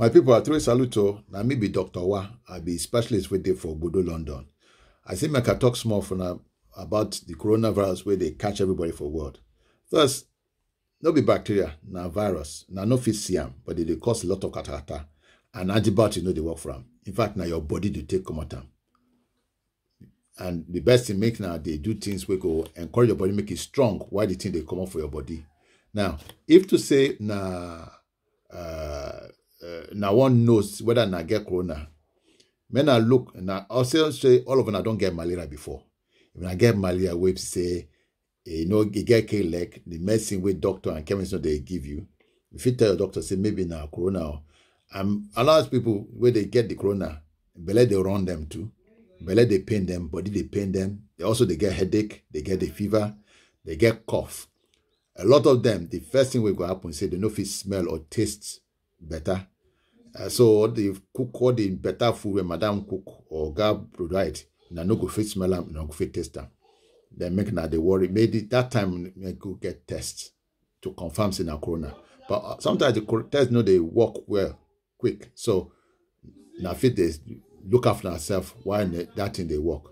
My people, I truly salute you. Now, me be Dr. Wa. I be specialist with dey for Bodo, London. I think I can talk small for now about the coronavirus where they catch everybody for world. Thus, no be bacteria, na virus. Now, no fit see but they e cause a lot of catarata. And antibiotics you know they work from. In fact, now your body do take come out And the best thing make now they do things where go encourage your body, make it e strong. Why the thing they come up for your body? Now, if to say na uh, Uh, now one knows whether na get corona. When I look, now also say all of them I don't get malaria before. When I get malaria, we say eh, you know you get K leg, the medicine with doctor and chemist they give you. If you tell your doctor, say maybe now corona I'm a lot of people where they get the corona, belly they run them too. Belly they pain them, body they pain them. They also they get headache, they get the fever, they get cough. A lot of them, the first thing we go happen say they no fit smell or taste better. Uh, so the cook, all the better food when Madam cook or God provide, na no go fit smell am, no go fit taste am. Then make na they worry. Maybe that time make go get tests to confirm say na corona. But uh, sometimes the test no they work well quick. So na fit they look after herself why that thing they work.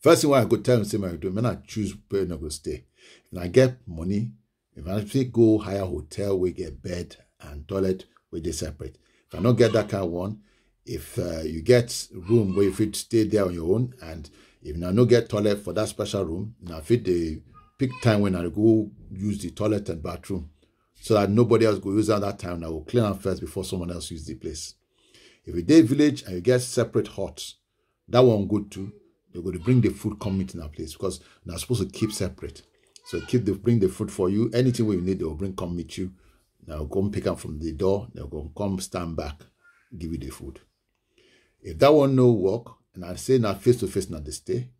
First thing why I go tell him say my do, I choose where I go stay. If I get money, if I go hire hotel, we get bed and toilet wey dey separate. If I no get that kind of one, if uh, you get room where you fit stay there on your own, and if I no get toilet for that special room, now fit the pick time when I go use the toilet and bathroom so that nobody else go use at that time. I will clean up first before someone else use the place. If you day village and you get separate hut, that one good too. They go to bring the food come in that place because they're supposed to keep separate. So keep the bring the food for you. Anything we need, they will bring come meet you now come pick up from the door. Now are going come stand back, give you the food. If that one no work, and I say now face to face now this stay,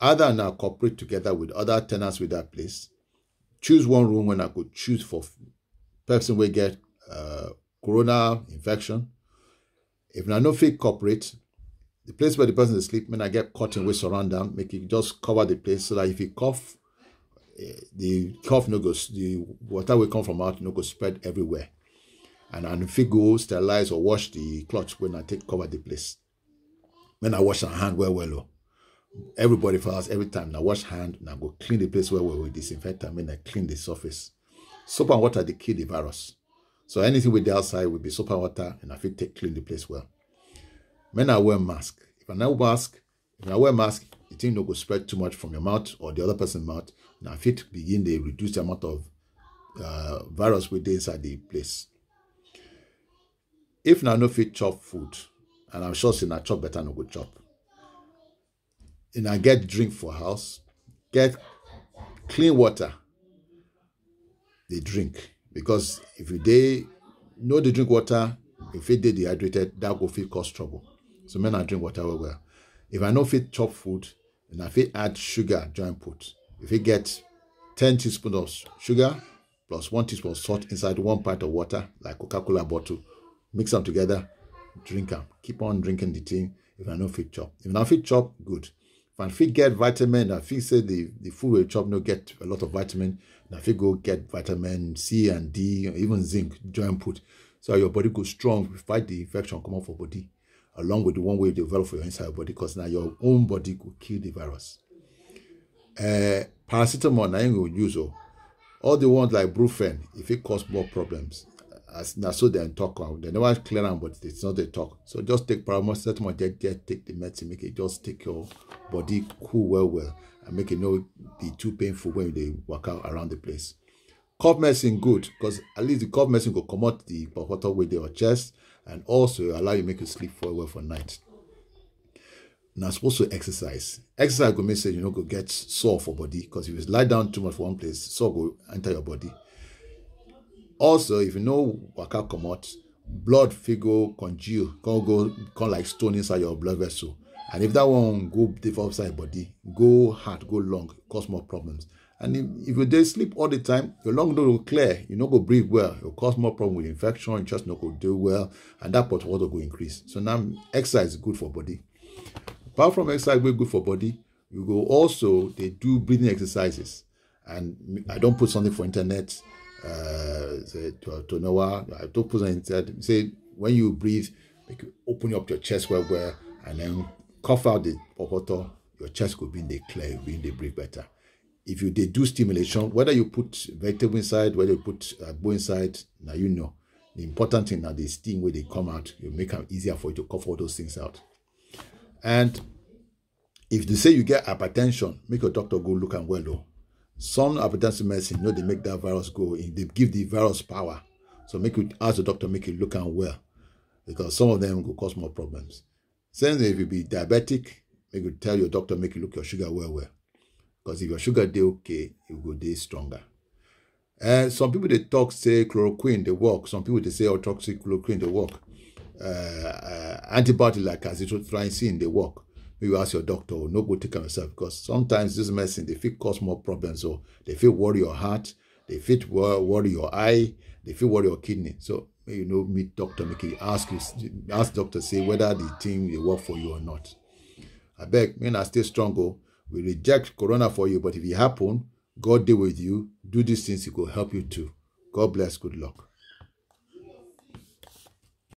other now cooperate together with other tenants with that place. Choose one room when I could choose for person will get uh, corona infection. If I no fit cooperate, the place where the person is sleeping, I get cotton will surround them, make it just cover the place so that if he cough the cough no go the water will come from out. no go spread everywhere and and if fit go sterilize or wash the cloth when I take cover the place when I wash my hand well well oh, everybody for every time Now wash hand Now go clean the place well well disinfect. I mean, I clean the surface soap and water the kill the virus so anything with the outside will be soap and water and I fit take clean the place well When I wear mask if I now mask if I wear mask the thing no go spread too much from your mouth or the other person's mouth. Now it begin they reduce the amount of uh, virus within inside the place. If now no fit chop food, and I'm sure since I chop better no go chop. And I get drink for house, get clean water. They drink because if you they no they drink water, if it they dehydrated, that will fit cause trouble. So men are drink water well well. If I no fit chop food, and I fit add sugar join put. If it get 10 teaspoons of sugar plus 1 teaspoon of salt inside one pint of water, like Coca-Cola bottle, mix them together, drink them. Keep on drinking the thing if I no fit chop. If I no fit chop, good. If I fit get vitamin, I fit say the, the food we chop no get a lot of vitamin, and I fit go get vitamin C and D, even zinc, join put. So your body go strong, fight the infection, come off for body. along with the one way you develop for your inside body because now your own body could kill the virus. Uh, paracetamol, na you go use o. Oh. All the ones like brufen, if it cause more problems, as now, so they talk out, oh. they never clear am but it's not dey talk so just take paracetamol just just take the medicine make it just take your body cool well well and make it not be too painful when they walk out around the place. Cup medicine good because at least the cup medicine go comot the water wey dey your chest and also allow you make you sleep for well for night. Now supposed to exercise. Exercise could make say you know go get sore for body because if you lie down too much for one place, sore go enter your body. Also, if you know waka comot, blood figure congeal, come go come like stone inside your blood vessel. And if that one go develop inside outside body, go hard go long cause more problems. And if, if you they sleep all the time, your lung no go clear, you not go breathe well, it will cause more problem with infection, you just not go do well, and that pot water go increase. So now exercise is good for body. Apart from exercise wey good for body, you go also they do breathing exercises. And I don't put something for internet, uh, say, to, to know I I not put something internet, say when you breathe, make you open up your chest well well, and then cough out the water, your chest be in the clear, be in the breathe better if you they do stimulation, whether you put vegetable inside, whether you put uh, bone inside, now you know. The important thing that this thing where they come out, you make them easier for you to cough all those things out. And if they say you get hypertension, make your doctor go look and well though. Some hypertension medicine, you know, they make that virus go, they give the virus power. So make you ask the doctor, make you look and well. Because some of them will cause more problems. Same if you be diabetic, make you tell your doctor, make you look your sugar well well. Because if your sugar day okay, it go day stronger. And eh, some people they talk say chloroquine they work. Some people they say toxic chloroquine they work. Uh, uh, antibody like azithromycin they work. you ask your doctor, or oh, no go take care yourself because sometimes this medicine they fit cause more problems. So oh. they fit worry your heart, they fit worry your eye, they fit worry your kidney. So you know, meet doctor, make ask you, ask doctor say whether the thing they work for you or not. I beg, may I stay strong. Oh. We reject Corona for you, but if it happen, God deal with you. Do these things, it will help you too. God bless. Good luck.